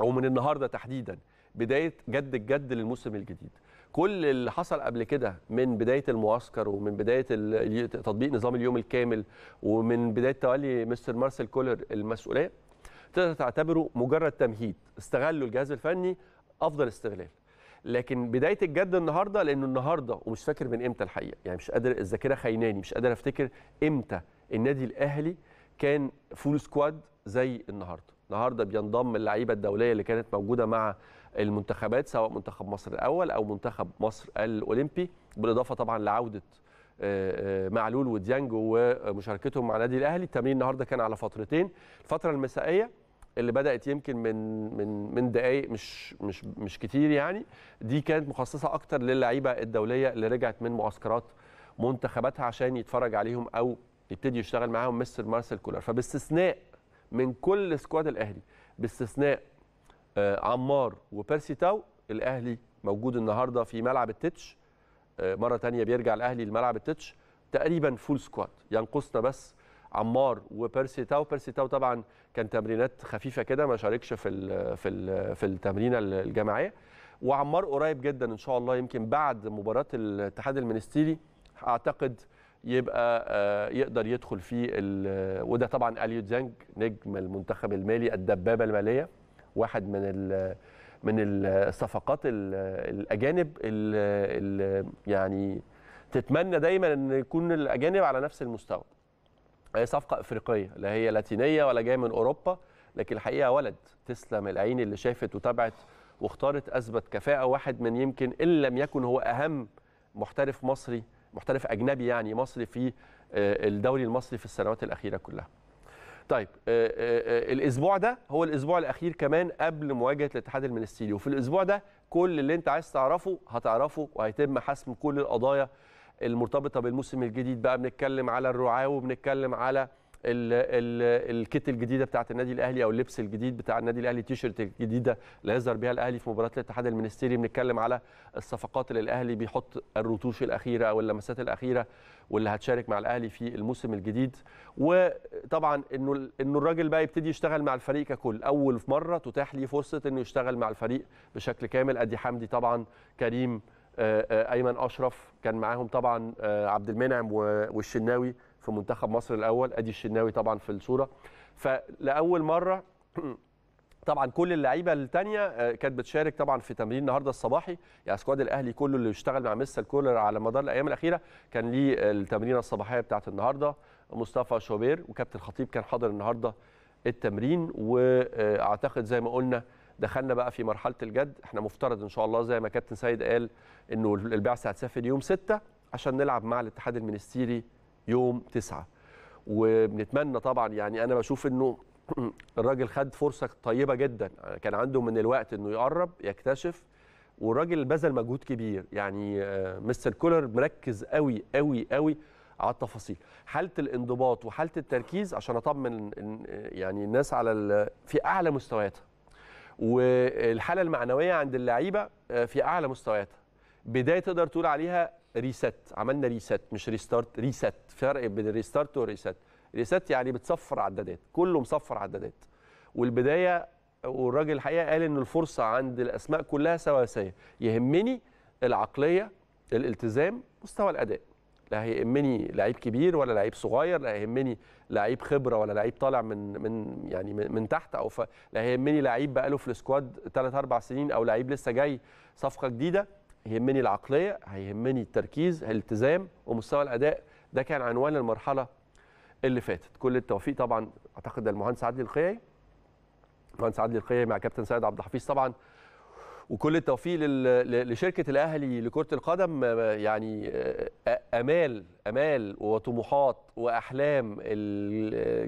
او من النهارده تحديدا بدايه جد الجد للموسم الجديد كل اللي حصل قبل كده من بدايه المعسكر ومن بدايه تطبيق نظام اليوم الكامل ومن بدايه تولي مستر مارسيل كولر المسؤوليه تقدر تعتبره مجرد تمهيد استغلوا الجهاز الفني افضل استغلال لكن بدايه الجد النهارده لانه النهارده ومش فاكر من امتى الحقيقه يعني مش قادر الذاكره خيناني مش قادر افتكر امتى النادي الاهلي كان فول سكواد زي النهارده النهارده بينضم اللعيبه الدوليه اللي كانت موجوده مع المنتخبات سواء منتخب مصر الاول او منتخب مصر الاولمبي بالاضافه طبعا لعوده آه، آه، معلول وديانجو ومشاركتهم مع النادي الاهلي التمرين النهارده كان على فترتين الفتره المسائيه اللي بدات يمكن من من من دقائق مش مش مش كتير يعني دي كانت مخصصه اكتر للعيبه الدوليه اللي رجعت من معسكرات منتخباتها عشان يتفرج عليهم او يبتدي يشتغل معاهم مستر مارسيل كولر فباستثناء من كل سكواد الاهلي باستثناء آه، عمار وبيرسي تاو الاهلي موجود النهارده في ملعب التتش آه، مره تانية بيرجع الاهلي لملعب التتش تقريبا فول سكواد ينقصنا بس عمار وبيرسي تاو بيرسي تاو طبعا كان تمرينات خفيفه كده ما شاركش في الـ في الـ في التمرينه الجماعيه وعمار قريب جدا ان شاء الله يمكن بعد مباراه الاتحاد المنستيري اعتقد يبقى آه، يقدر يدخل في وده طبعا اليو زانج نجم المنتخب المالي الدبابه الماليه واحد من ال من الصفقات الاجانب اللي يعني تتمنى دايما ان يكون الاجانب على نفس المستوى هي صفقه افريقيه لا هي لاتينيه ولا جايه من اوروبا لكن الحقيقه ولد تسلم العين اللي شافت وتابعت واختارت اثبت كفاءه واحد من يمكن ان لم يكن هو اهم محترف مصري محترف اجنبي يعني مصري في آه، الدوري المصري في السنوات الاخيره كلها. طيب آه، آه، الاسبوع ده هو الاسبوع الاخير كمان قبل مواجهه الاتحاد المنستيري وفي الاسبوع ده كل اللي انت عايز تعرفه هتعرفه وهيتم حسم كل القضايا المرتبطه بالموسم الجديد بقى بنتكلم على الرعاه وبنتكلم على الكت الجديده بتاعه النادي الاهلي او اللبس الجديد بتاع النادي الاهلي التيشيرت الجديده اللي هيظهر بيها الاهلي في مباراه الاتحاد المنستيري بنتكلم على الصفقات اللي الاهلي بيحط الرتوش الاخيره او اللمسات الاخيره واللي هتشارك مع الاهلي في الموسم الجديد وطبعا انه انه الراجل بقى يبتدي يشتغل مع الفريق ككل اول مره تتاح ليه فرصه انه يشتغل مع الفريق بشكل كامل ادي حمدي طبعا كريم ايمن اشرف كان معاهم طبعا عبد المنعم والشناوي في منتخب مصر الاول ادي الشناوي طبعا في الصوره فلاول مره طبعا كل اللعيبه الثانيه آه، كانت بتشارك طبعا في تمرين النهارده الصباحي يعني سكواد الاهلي كله اللي اشتغل مع مستر كولر على مدار الايام الاخيره كان ليه التمرينه الصباحيه بتاعه النهارده مصطفى شوبير وكابتن خطيب كان حاضر النهارده التمرين واعتقد زي ما قلنا دخلنا بقى في مرحله الجد احنا مفترض ان شاء الله زي ما كابتن سيد قال انه البعثه هتسافر يوم 6 عشان نلعب مع الاتحاد المنستيري يوم 9 وبنتمنى طبعا يعني انا بشوف انه الراجل خد فرصه طيبه جدا كان عنده من الوقت انه يقرب يكتشف والراجل بذل مجهود كبير يعني آه، مستر كولر مركز قوي قوي قوي على التفاصيل حاله الانضباط وحاله التركيز عشان اطمن يعني الناس على في اعلى مستوياتها والحاله المعنويه عند اللعيبه آه، في اعلى مستوياتها بدايه تقدر تقول عليها ريست عملنا ريست مش ريستارت ريست فرق بين الريستارت والريست ريست يعني بتصفر عدادات كله مصفر عدادات والبدايه والراجل الحقيقه قال ان الفرصه عند الاسماء كلها سواسيه يهمني العقليه الالتزام مستوى الاداء لا هيهمني لعيب كبير ولا لعيب صغير لا هيهمني لعيب خبره ولا لعيب طالع من من يعني من تحت او ف... لا هيهمني لعيب بقاله في السكواد 3 4 سنين او لعيب لسه جاي صفقه جديده يهمني العقليه هيهمني التركيز الالتزام ومستوى الاداء ده كان عنوان المرحله اللي فاتت كل التوفيق طبعا اعتقد المهندس عدلي القيعي المهندس عدلي القيعي مع كابتن سيد عبد الحفيظ طبعا وكل التوفيق لشركه الاهلي لكره القدم يعني امال امال وطموحات واحلام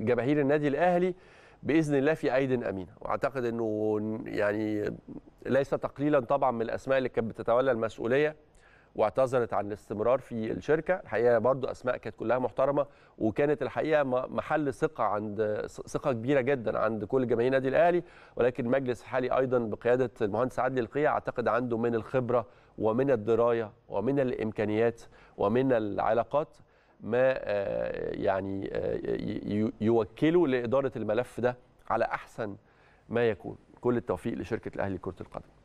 جماهير النادي الاهلي باذن الله في ايد امينه واعتقد انه يعني ليس تقليلا طبعا من الاسماء اللي كانت بتتولى المسؤوليه واعتذرت عن الاستمرار في الشركه الحقيقه برضو اسماء كانت كلها محترمه وكانت الحقيقه محل ثقه عند ثقه كبيره جدا عند كل جماهير النادي الاهلي ولكن المجلس الحالي ايضا بقياده المهندس عادل القيع اعتقد عنده من الخبره ومن الدرايه ومن الامكانيات ومن العلاقات ما آه، يعني آه، يوكله لاداره الملف ده على احسن ما يكون كل التوفيق لشركه الاهلي لكره القدم